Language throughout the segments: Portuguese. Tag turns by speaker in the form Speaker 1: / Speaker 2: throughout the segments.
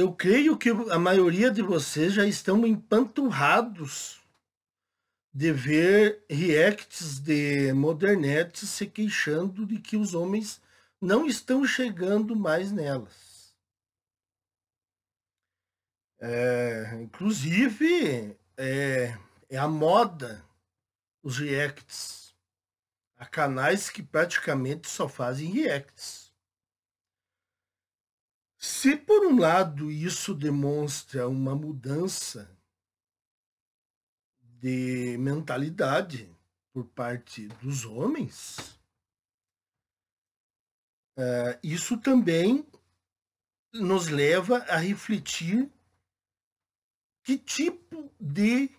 Speaker 1: eu creio que a maioria de vocês já estão empanturrados de ver reacts de modernetes se queixando de que os homens não estão chegando mais nelas. É, inclusive, é, é a moda os reacts. Há canais que praticamente só fazem reacts. Se por um lado isso demonstra uma mudança de mentalidade por parte dos homens, eh, isso também nos leva a refletir que tipo de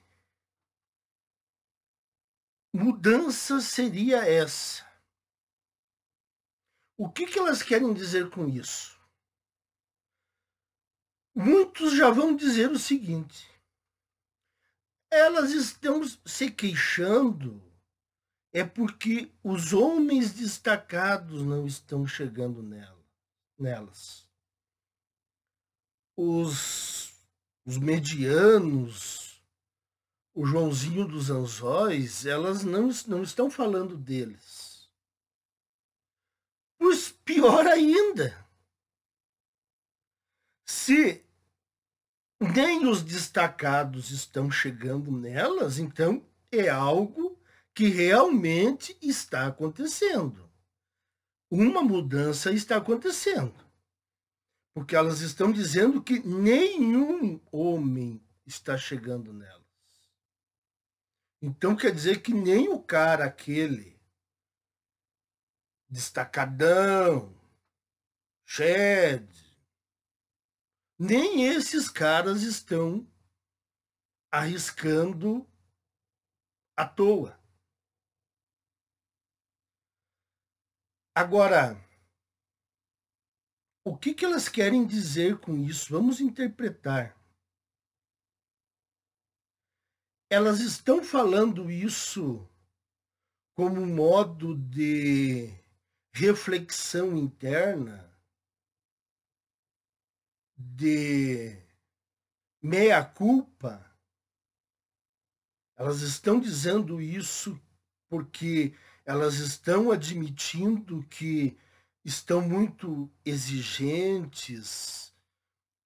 Speaker 1: mudança seria essa? O que, que elas querem dizer com isso? muitos já vão dizer o seguinte: elas estão se queixando é porque os homens destacados não estão chegando nela, nelas. Os, os medianos, o Joãozinho dos Anzóis, elas não, não estão falando deles. Pois pior ainda, se nem os destacados estão chegando nelas, então é algo que realmente está acontecendo. Uma mudança está acontecendo. Porque elas estão dizendo que nenhum homem está chegando nelas. Então quer dizer que nem o cara aquele destacadão, Shed, nem esses caras estão arriscando à toa. Agora, o que, que elas querem dizer com isso? Vamos interpretar. Elas estão falando isso como um modo de reflexão interna de meia-culpa, elas estão dizendo isso porque elas estão admitindo que estão muito exigentes,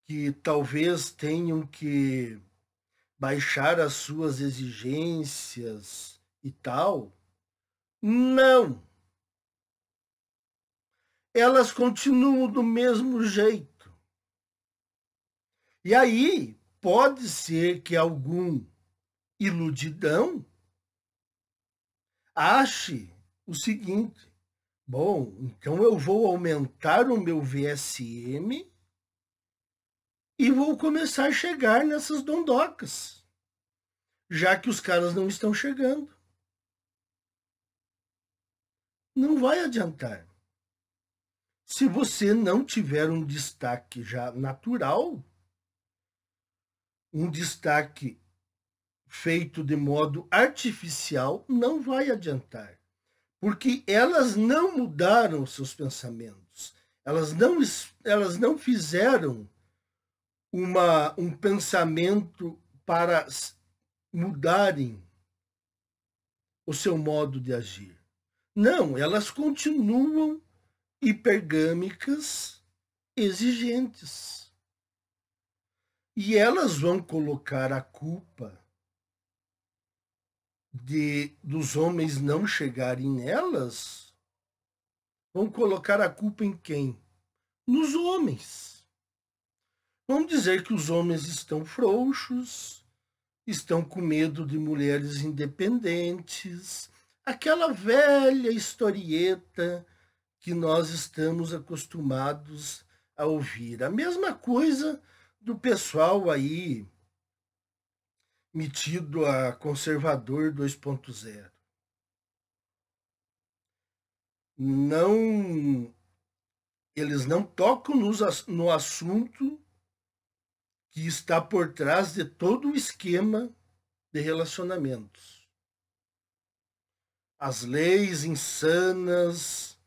Speaker 1: que talvez tenham que baixar as suas exigências e tal. Não! Elas continuam do mesmo jeito. E aí pode ser que algum iludidão ache o seguinte: bom, então eu vou aumentar o meu VSM e vou começar a chegar nessas dondocas, já que os caras não estão chegando. Não vai adiantar. Se você não tiver um destaque já natural, um destaque feito de modo artificial não vai adiantar, porque elas não mudaram seus pensamentos, elas não, elas não fizeram uma, um pensamento para mudarem o seu modo de agir. Não, elas continuam hipergâmicas exigentes. E elas vão colocar a culpa de dos homens não chegarem nelas, vão colocar a culpa em quem? Nos homens. Vão dizer que os homens estão frouxos, estão com medo de mulheres independentes, aquela velha historieta que nós estamos acostumados a ouvir. A mesma coisa do pessoal aí metido a conservador 2.0. Não eles não tocam nos, no assunto que está por trás de todo o esquema de relacionamentos. As leis insanas,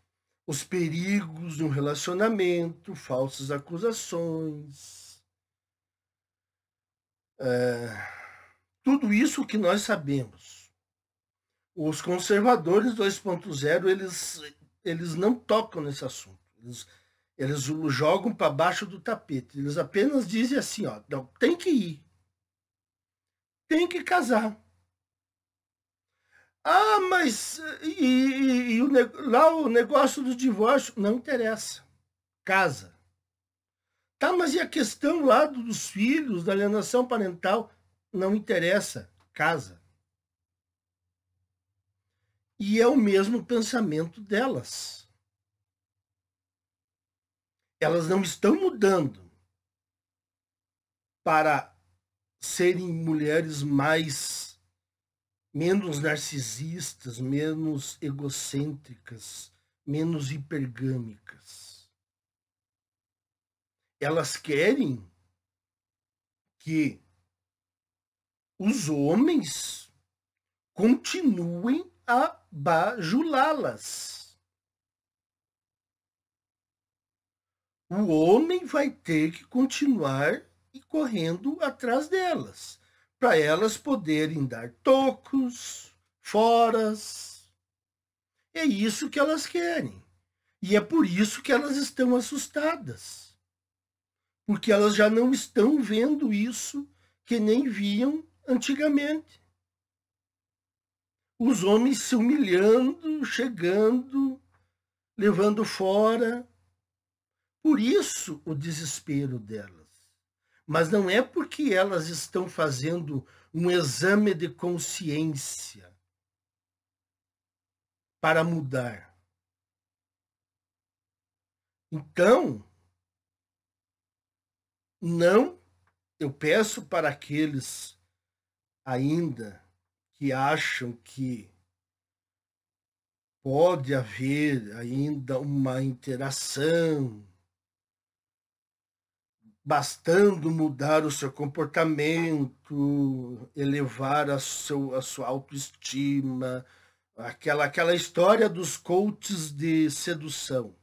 Speaker 1: os perigos de um relacionamento, falsas acusações, é, tudo isso que nós sabemos. Os conservadores 2.0, eles, eles não tocam nesse assunto. Eles, eles jogam para baixo do tapete. Eles apenas dizem assim, ó, não, tem que ir. Tem que casar. Ah, mas e, e, e o, lá o negócio do divórcio não interessa. Casa. Tá, mas e a questão lá dos filhos, da alienação parental? Não interessa. Casa. E é o mesmo pensamento delas. Elas não estão mudando para serem mulheres mais menos narcisistas, menos egocêntricas, menos hipergâmicas elas querem que os homens continuem a bajulá-las. O homem vai ter que continuar correndo atrás delas, para elas poderem dar tocos, foras. É isso que elas querem. E é por isso que elas estão assustadas porque elas já não estão vendo isso que nem viam antigamente. Os homens se humilhando, chegando, levando fora. Por isso o desespero delas. Mas não é porque elas estão fazendo um exame de consciência para mudar. Então, não, eu peço para aqueles ainda que acham que pode haver ainda uma interação, bastando mudar o seu comportamento, elevar a, seu, a sua autoestima, aquela, aquela história dos coaches de sedução.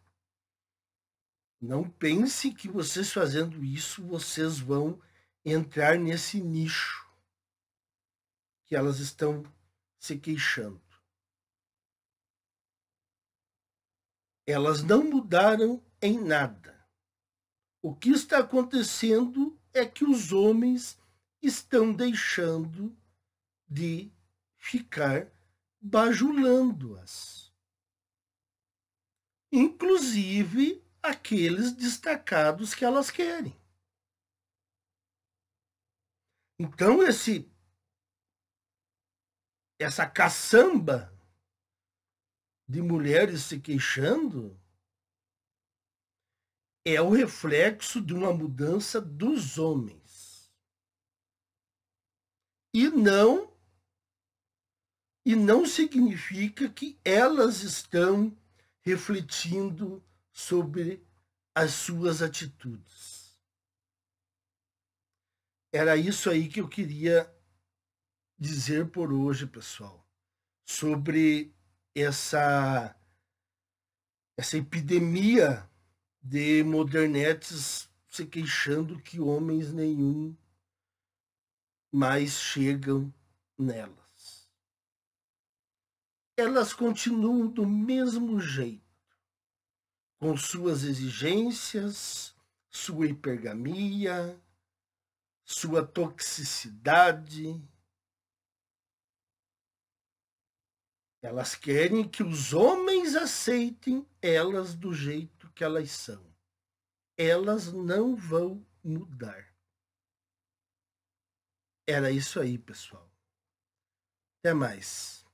Speaker 1: Não pense que vocês fazendo isso, vocês vão entrar nesse nicho que elas estão se queixando. Elas não mudaram em nada. O que está acontecendo é que os homens estão deixando de ficar bajulando-as. Inclusive, aqueles destacados que elas querem. Então esse essa caçamba de mulheres se queixando é o reflexo de uma mudança dos homens. E não e não significa que elas estão refletindo sobre as suas atitudes. Era isso aí que eu queria dizer por hoje, pessoal, sobre essa essa epidemia de modernetes se queixando que homens nenhum mais chegam nelas. Elas continuam do mesmo jeito com suas exigências, sua hipergamia, sua toxicidade. Elas querem que os homens aceitem elas do jeito que elas são. Elas não vão mudar. Era isso aí, pessoal. Até mais.